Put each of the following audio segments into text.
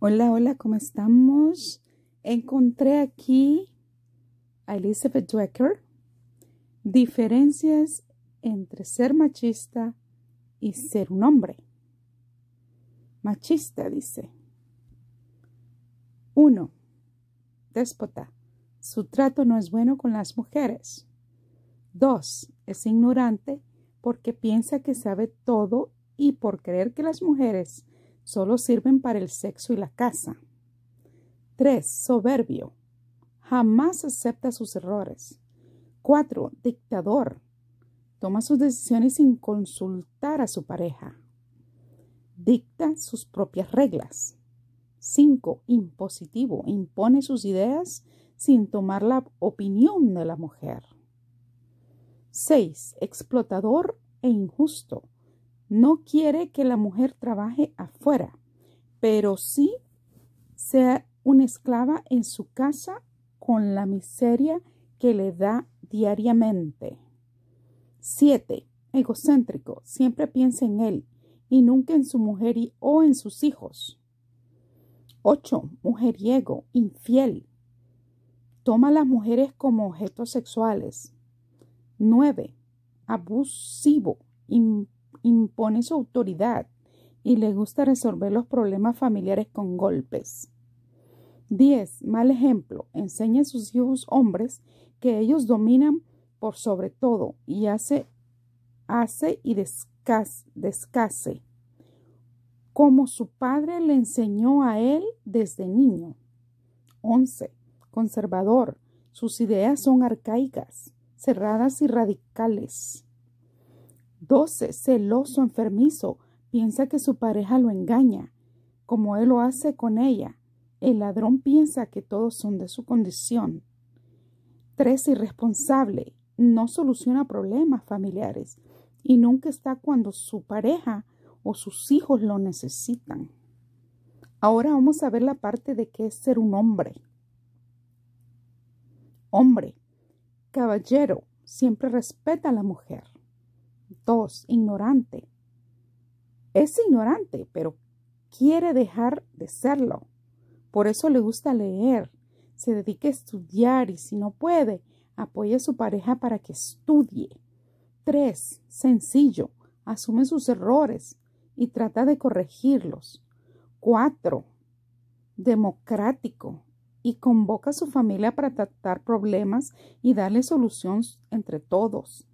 Hola, hola, ¿cómo estamos? Encontré aquí a Elizabeth Dwecker. Diferencias entre ser machista y ser un hombre. Machista dice. Uno, Déspota. Su trato no es bueno con las mujeres. Dos, Es ignorante porque piensa que sabe todo y por creer que las mujeres solo sirven para el sexo y la casa. 3. Soberbio. Jamás acepta sus errores. 4. Dictador. Toma sus decisiones sin consultar a su pareja. Dicta sus propias reglas. 5. Impositivo. Impone sus ideas sin tomar la opinión de la mujer. 6. Explotador e injusto no quiere que la mujer trabaje afuera, pero sí sea una esclava en su casa con la miseria que le da diariamente. 7. Egocéntrico. Siempre piensa en él y nunca en su mujer o en sus hijos. 8. Mujeriego. Infiel. Toma a las mujeres como objetos sexuales. 9. Abusivo impone su autoridad y le gusta resolver los problemas familiares con golpes. 10. Mal ejemplo. Enseña a sus hijos hombres que ellos dominan por sobre todo y hace, hace y descase, descase, como su padre le enseñó a él desde niño. 11. Conservador. Sus ideas son arcaicas, cerradas y radicales. 12. Celoso, enfermizo, piensa que su pareja lo engaña, como él lo hace con ella. El ladrón piensa que todos son de su condición. 3 Irresponsable, no soluciona problemas familiares y nunca está cuando su pareja o sus hijos lo necesitan. Ahora vamos a ver la parte de qué es ser un hombre. Hombre, caballero, siempre respeta a la mujer dos, ignorante. Es ignorante, pero quiere dejar de serlo. Por eso le gusta leer, se dedique a estudiar y si no puede, apoya a su pareja para que estudie. 3. Sencillo, asume sus errores y trata de corregirlos. 4. Democrático y convoca a su familia para tratar problemas y darle soluciones entre todos.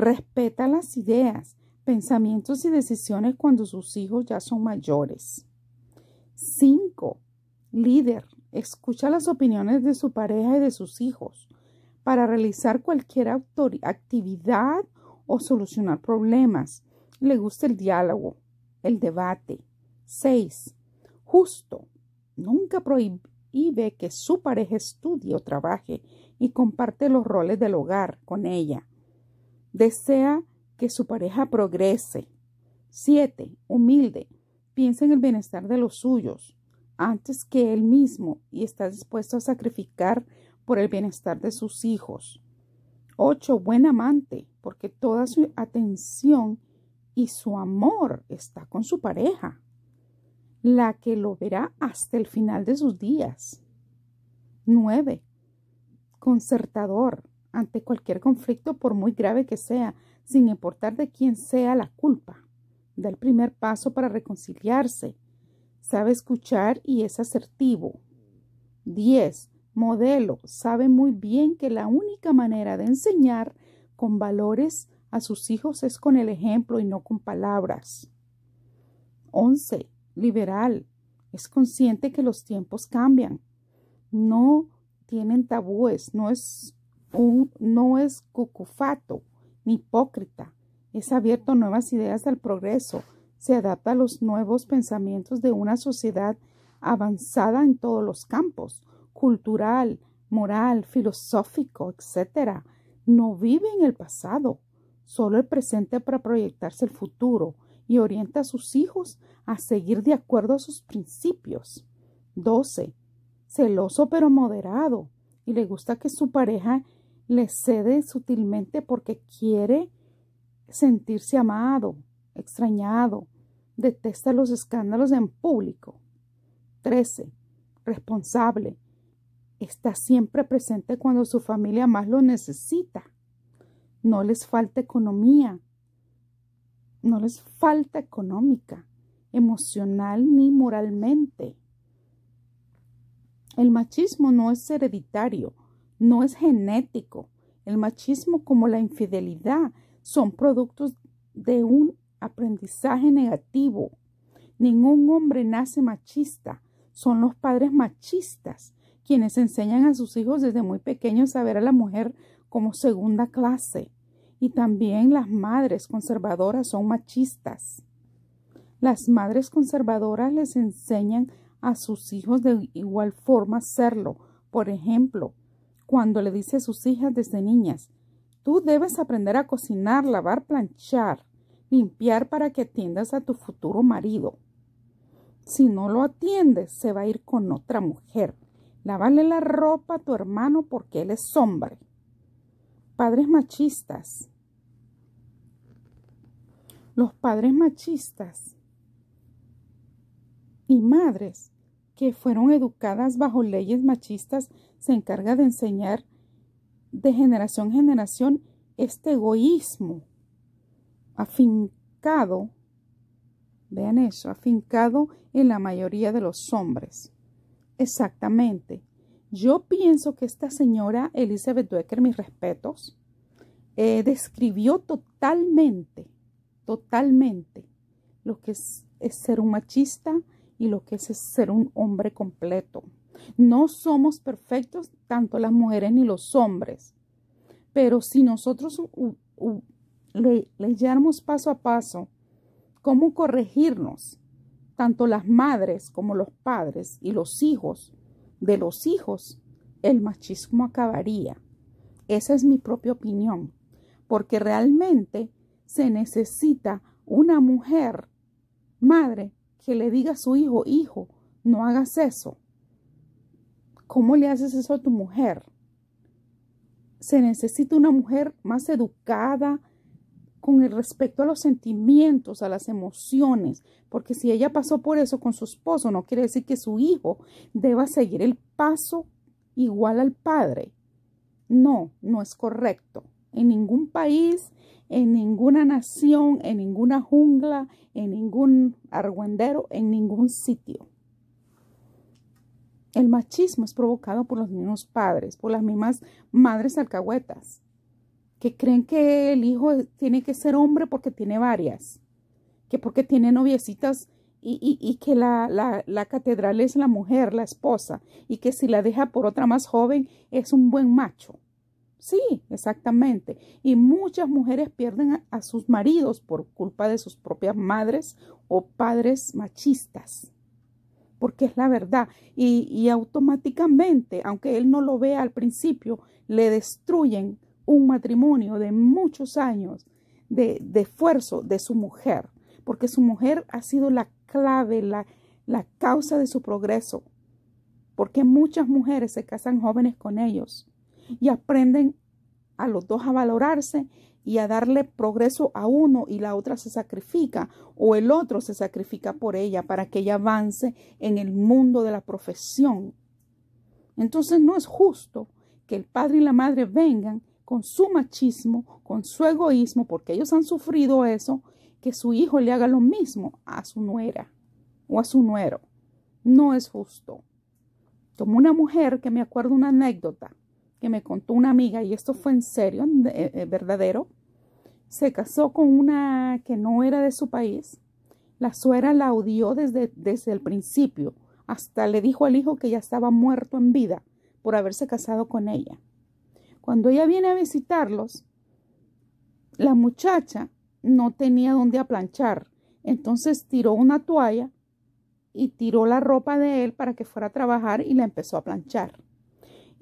Respeta las ideas, pensamientos y decisiones cuando sus hijos ya son mayores. 5. Líder. Escucha las opiniones de su pareja y de sus hijos para realizar cualquier actividad o solucionar problemas. Le gusta el diálogo, el debate. 6. Justo. Nunca prohíbe que su pareja estudie o trabaje y comparte los roles del hogar con ella. Desea que su pareja progrese. 7. Humilde. Piensa en el bienestar de los suyos antes que él mismo y está dispuesto a sacrificar por el bienestar de sus hijos. 8. Buen amante, porque toda su atención y su amor está con su pareja, la que lo verá hasta el final de sus días. 9. Concertador, ante cualquier conflicto, por muy grave que sea, sin importar de quién sea la culpa. Da el primer paso para reconciliarse. Sabe escuchar y es asertivo. 10. Modelo. Sabe muy bien que la única manera de enseñar con valores a sus hijos es con el ejemplo y no con palabras. 11. Liberal. Es consciente que los tiempos cambian. No tienen tabúes, no es un, no es cucufato ni hipócrita, es abierto a nuevas ideas del progreso, se adapta a los nuevos pensamientos de una sociedad avanzada en todos los campos, cultural, moral, filosófico, etc. No vive en el pasado, solo el presente para proyectarse el futuro y orienta a sus hijos a seguir de acuerdo a sus principios. 12. Celoso pero moderado y le gusta que su pareja le cede sutilmente porque quiere sentirse amado, extrañado, detesta los escándalos en público. 13. Responsable. Está siempre presente cuando su familia más lo necesita. No les falta economía. No les falta económica, emocional ni moralmente. El machismo no es hereditario no es genético. El machismo como la infidelidad son productos de un aprendizaje negativo. Ningún hombre nace machista. Son los padres machistas quienes enseñan a sus hijos desde muy pequeños a ver a la mujer como segunda clase. Y también las madres conservadoras son machistas. Las madres conservadoras les enseñan a sus hijos de igual forma serlo. Por ejemplo, cuando le dice a sus hijas desde niñas, tú debes aprender a cocinar, lavar, planchar, limpiar para que atiendas a tu futuro marido. Si no lo atiendes, se va a ir con otra mujer. Lávale la ropa a tu hermano porque él es hombre. Padres machistas. Los padres machistas y madres que fueron educadas bajo leyes machistas se encarga de enseñar de generación en generación este egoísmo afincado, vean eso, afincado en la mayoría de los hombres. Exactamente. Yo pienso que esta señora Elizabeth Duecker, mis respetos, eh, describió totalmente, totalmente lo que es, es ser un machista, y lo que es ser un hombre completo. No somos perfectos, tanto las mujeres ni los hombres. Pero si nosotros uh, paso a paso cómo corregirnos, tanto las madres como los padres y los hijos de los hijos, el machismo acabaría. Esa es mi propia opinión, porque realmente se necesita una mujer, madre, que le diga a su hijo, hijo, no hagas eso. ¿Cómo le haces eso a tu mujer? Se necesita una mujer más educada con el respecto a los sentimientos, a las emociones, porque si ella pasó por eso con su esposo, no quiere decir que su hijo deba seguir el paso igual al padre. No, no es correcto en ningún país, en ninguna nación, en ninguna jungla, en ningún argüendero, en ningún sitio. El machismo es provocado por los mismos padres, por las mismas madres alcahuetas, que creen que el hijo tiene que ser hombre porque tiene varias, que porque tiene noviecitas y, que la catedral es la mujer, la esposa, y que si la deja por otra más joven es un buen macho. Sí, exactamente. Y muchas mujeres pierden a, sus maridos por culpa de sus propias madres o padres machistas. Porque es la verdad. Y, automáticamente, aunque él no lo vea al principio, le destruyen un matrimonio de muchos años de, de esfuerzo de su mujer. Porque su mujer ha sido la clave, la, la causa de su progreso. Porque muchas mujeres se casan jóvenes con ellos y aprenden a los dos a valorarse y a darle progreso a uno y la otra se sacrifica o el otro se sacrifica por ella para que ella avance en el mundo de la profesión. Entonces no es justo que el padre y la madre vengan con su machismo, con su egoísmo, porque ellos han sufrido eso, que su hijo le haga lo mismo a su nuera o a su nuero. No es justo. Como una mujer que me acuerdo una anécdota, que me contó una amiga, y esto fue en serio, eh, eh, verdadero, se casó con una que no era de su país. La suegra la odió desde, desde el principio, hasta le dijo al hijo que ya estaba muerto en vida por haberse casado con ella. Cuando ella viene a visitarlos, la muchacha no tenía dónde aplanchar, entonces tiró una toalla y tiró la ropa de él para que fuera a trabajar y la empezó a planchar.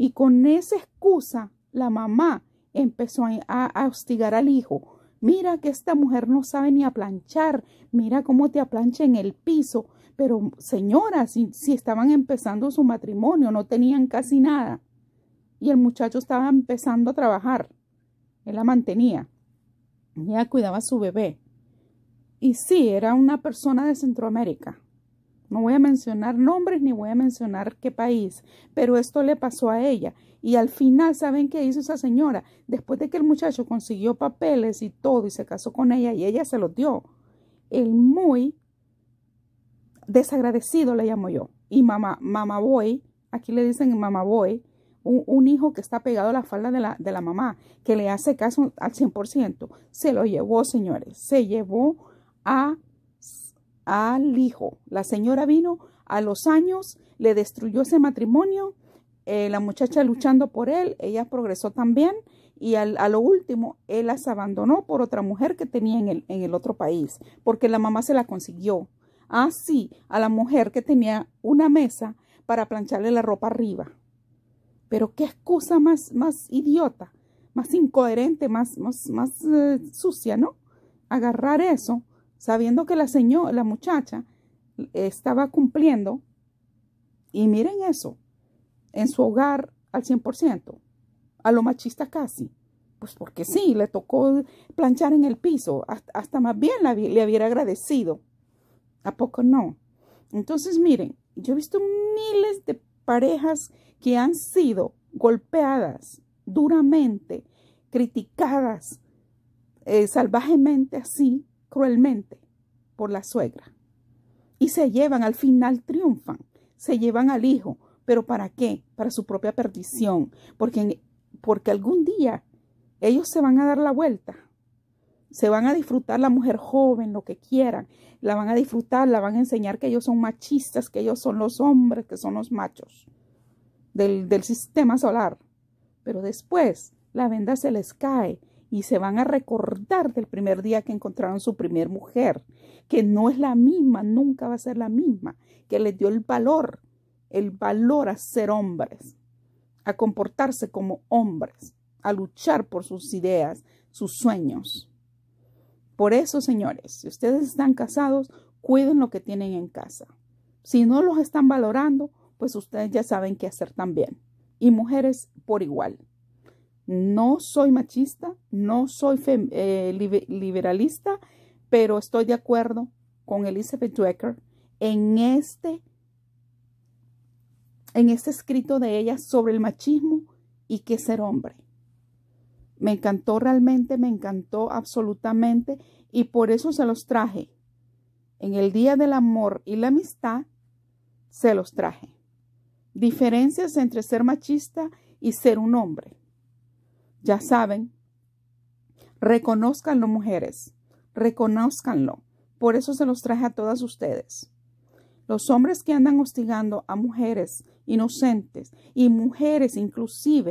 Y con esa excusa, la mamá empezó a, hostigar al hijo. Mira que esta mujer no sabe ni aplanchar, mira cómo te aplancha en el piso. Pero señora, si, si estaban empezando su matrimonio, no tenían casi nada. Y el muchacho estaba empezando a trabajar. Él la mantenía. Ella cuidaba a su bebé. Y sí, era una persona de Centroamérica. No voy a mencionar nombres ni voy a mencionar qué país, pero esto le pasó a ella. Y al final, ¿saben qué hizo esa señora? Después de que el muchacho consiguió papeles y todo y se casó con ella y ella se los dio, el muy desagradecido le llamo yo. Y mamá, mamá boy, aquí le dicen mamá boy, un, hijo que está pegado a la falda de la, de la mamá, que le hace caso al 100%, se lo llevó, señores, se llevó a al hijo. La señora vino a los años, le destruyó ese matrimonio, eh, la muchacha luchando por él, ella progresó también y a lo último él las abandonó por otra mujer que tenía en el, otro país, porque la mamá se la consiguió. Así, ah, sí, a la mujer que tenía una mesa para plancharle la ropa arriba. Pero qué excusa más, más idiota, más incoherente, más, más, eh, sucia, ¿no? Agarrar eso sabiendo que la señora, la muchacha estaba cumpliendo, y miren eso, en su hogar al 100%, a lo machista casi. Pues porque sí, le tocó planchar en el piso, hasta, más bien le hubiera agradecido. ¿A poco no? Entonces, miren, yo he visto miles de parejas que han sido golpeadas duramente, criticadas eh, salvajemente así, cruelmente por la suegra. Y se llevan, al final triunfan, se llevan al hijo, pero ¿para qué? Para su propia perdición, porque, porque algún día ellos se van a dar la vuelta, se van a disfrutar la mujer joven, lo que quieran, la van a disfrutar, la van a enseñar que ellos son machistas, que ellos son los hombres, que son los machos del, del sistema solar, pero después la venda se les cae y se van a recordar del primer día que encontraron su primer mujer, que no es la misma, nunca va a ser la misma, que les dio el valor, el valor a ser hombres, a comportarse como hombres, a luchar por sus ideas, sus sueños. Por eso, señores, si ustedes están casados, cuiden lo que tienen en casa. Si no los están valorando, pues ustedes ya saben qué hacer también. Y mujeres por igual. No soy machista, no soy eh, liberalista, pero estoy de acuerdo con Elizabeth Dwecker en este, en este escrito de ella sobre el machismo y qué ser hombre. Me encantó realmente, me encantó absolutamente y por eso se los traje. En el Día del Amor y la Amistad se los traje. Diferencias entre ser machista y ser un hombre. Ya saben, reconozcanlo mujeres, reconozcanlo. Por eso se los traje a todas ustedes. Los hombres que andan hostigando a mujeres inocentes y mujeres inclusive